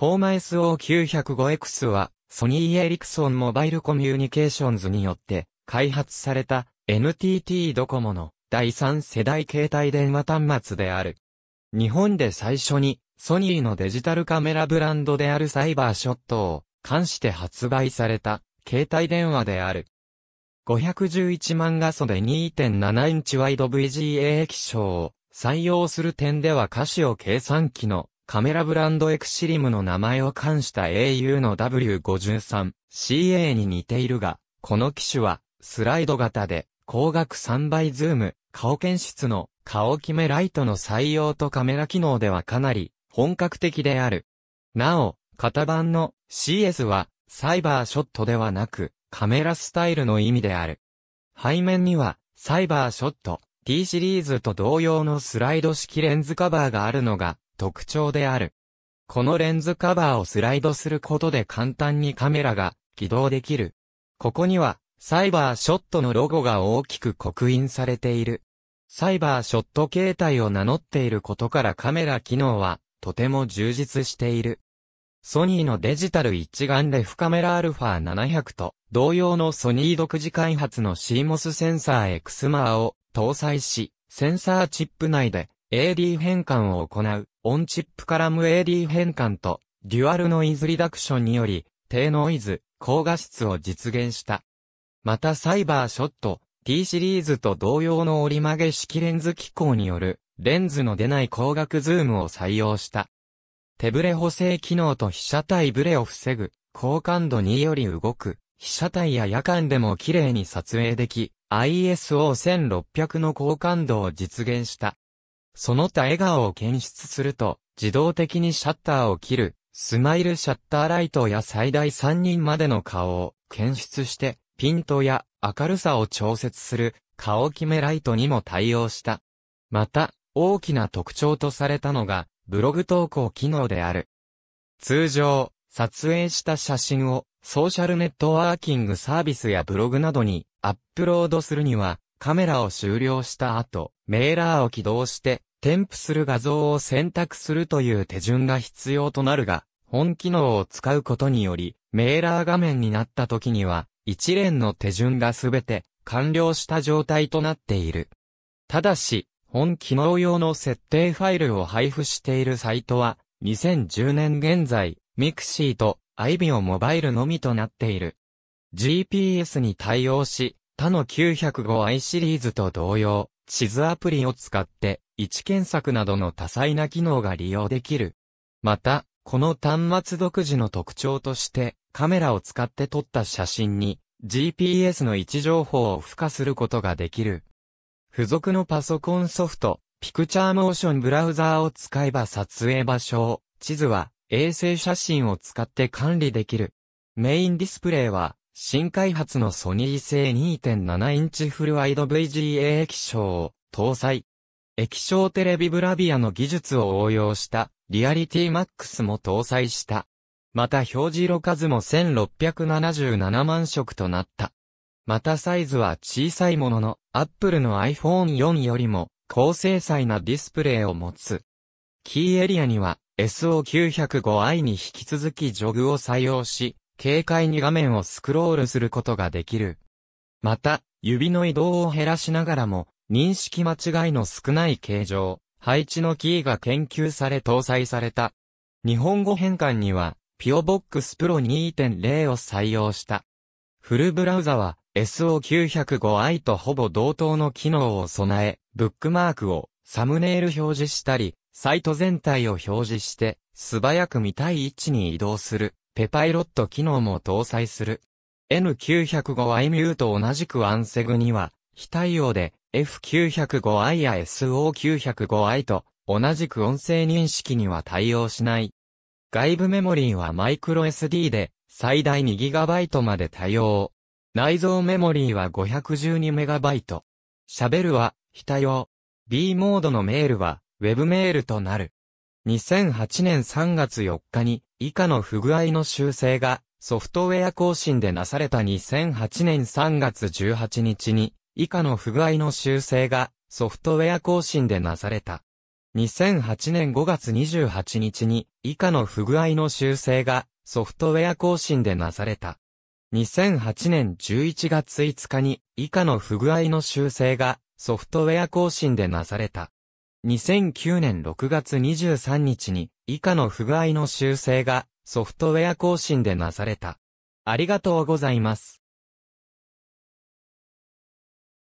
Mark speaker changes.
Speaker 1: フォーマ SO905X は、ソニー・エリクソンモバイルコミュニケーションズによって開発された NTT ドコモの第3世代携帯電話端末である。日本で最初にソニーのデジタルカメラブランドであるサイバーショットを関して発売された携帯電話である。511万画素で2.7インチワイド VGA 液晶を採用する点では歌詞を計算機のカメラブランドエクシリムの名前を冠した au の W53、CA に似ているが、この機種は、スライド型で、光学3倍ズーム、顔検出の、顔決めライトの採用とカメラ機能ではかなり、本格的である。なお、型番の CS は、サイバーショットではなく、カメラスタイルの意味である。背面には、サイバーショット、T シリーズと同様のスライド式レンズカバーがあるのが、特徴である。このレンズカバーをスライドすることで簡単にカメラが起動できる。ここには、サイバーショットのロゴが大きく刻印されている。サイバーショット形態を名乗っていることからカメラ機能はとても充実している。ソニーのデジタル一眼レフカメラ α700 と同様のソニー独自開発の CMOS センサー XMA を搭載し、センサーチップ内で AD 変換を行う、オンチップカラム AD 変換と、デュアルノイズリダクションにより、低ノイズ、高画質を実現した。またサイバーショット、T シリーズと同様の折り曲げ式レンズ機構による、レンズの出ない光学ズームを採用した。手ブレ補正機能と被写体ブレを防ぐ、高感度により動く、被写体や夜間でも綺麗に撮影でき、ISO1600 の高感度を実現した。その他笑顔を検出すると、自動的にシャッターを切る、スマイルシャッターライトや最大3人までの顔を検出して、ピントや明るさを調節する顔決めライトにも対応した。また、大きな特徴とされたのが、ブログ投稿機能である。通常、撮影した写真をソーシャルネットワーキングサービスやブログなどにアップロードするには、カメラを終了した後、メーラーを起動して、添付する画像を選択するという手順が必要となるが、本機能を使うことにより、メーラー画面になった時には、一連の手順がすべて完了した状態となっている。ただし、本機能用の設定ファイルを配布しているサイトは、2010年現在、ミクシーと i イ i o モバイルのみとなっている。GPS に対応し、他の 905i シリーズと同様、地図アプリを使って位置検索などの多彩な機能が利用できる。また、この端末独自の特徴として、カメラを使って撮った写真に、GPS の位置情報を付加することができる。付属のパソコンソフト、ピクチャーモーションブラウザーを使えば撮影場所を、地図は衛星写真を使って管理できる。メインディスプレイは、新開発のソニー製2.7インチフルワイド VGA 液晶を搭載。液晶テレビブラビアの技術を応用した、リアリティマックスも搭載した。また表示色数も1677万色となった。またサイズは小さいものの、Apple の iPhone4 よりも高精細なディスプレイを持つ。キーエリアには SO905i に引き続きジョグを採用し、軽快に画面をスクロールすることができる。また、指の移動を減らしながらも、認識間違いの少ない形状、配置のキーが研究され搭載された。日本語変換には、ピオボックスプロ2.0を採用した。フルブラウザは SO905i とほぼ同等の機能を備え、ブックマークをサムネイル表示したり、サイト全体を表示して、素早く見たい位置に移動する、ペパイロット機能も搭載する。N905iMU と同じくアンセグには、非対応で、F905i や SO905i と同じく音声認識には対応しない。外部メモリーはマイクロ s d で最大 2GB まで対応。内蔵メモリーは 512MB。喋るは非対応。B モードのメールは Web メールとなる。2008年3月4日に以下の不具合の修正がソフトウェア更新でなされた2008年3月18日に以下の不具合の修正がソフトウェア更新でなされた。2008年5月28日に以下の不具合の修正がソフトウェア更新でなされた。2008年11月5日に以下の不具合の修正がソフトウェア更新でなされた。2009年6月23日に以下の不具合の修正がソフトウェア更新でなされた。ありがとうございます。